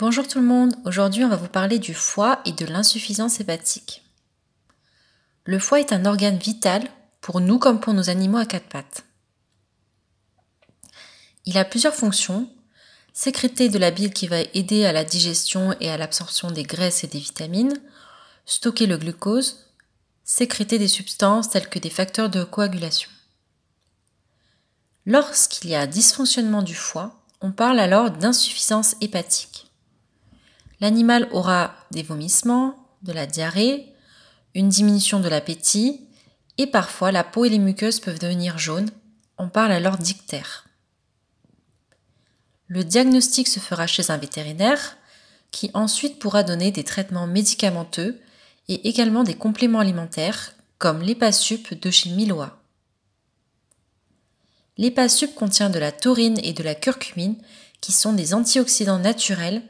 Bonjour tout le monde, aujourd'hui on va vous parler du foie et de l'insuffisance hépatique. Le foie est un organe vital pour nous comme pour nos animaux à quatre pattes. Il a plusieurs fonctions, sécréter de la bile qui va aider à la digestion et à l'absorption des graisses et des vitamines, stocker le glucose, sécréter des substances telles que des facteurs de coagulation. Lorsqu'il y a dysfonctionnement du foie, on parle alors d'insuffisance hépatique. L'animal aura des vomissements, de la diarrhée, une diminution de l'appétit et parfois la peau et les muqueuses peuvent devenir jaunes. On parle alors d'ictère. Le diagnostic se fera chez un vétérinaire qui ensuite pourra donner des traitements médicamenteux et également des compléments alimentaires comme l'épasup de chez Miloa. L'épasup contient de la taurine et de la curcumine qui sont des antioxydants naturels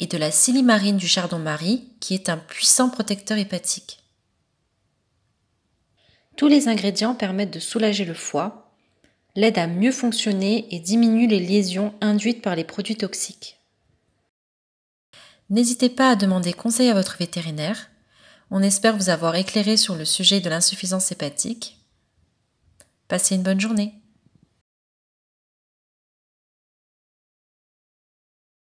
et de la silimarine du chardon-marie qui est un puissant protecteur hépatique. Tous les ingrédients permettent de soulager le foie, l'aident à mieux fonctionner et diminuent les lésions induites par les produits toxiques. N'hésitez pas à demander conseil à votre vétérinaire. On espère vous avoir éclairé sur le sujet de l'insuffisance hépatique. Passez une bonne journée.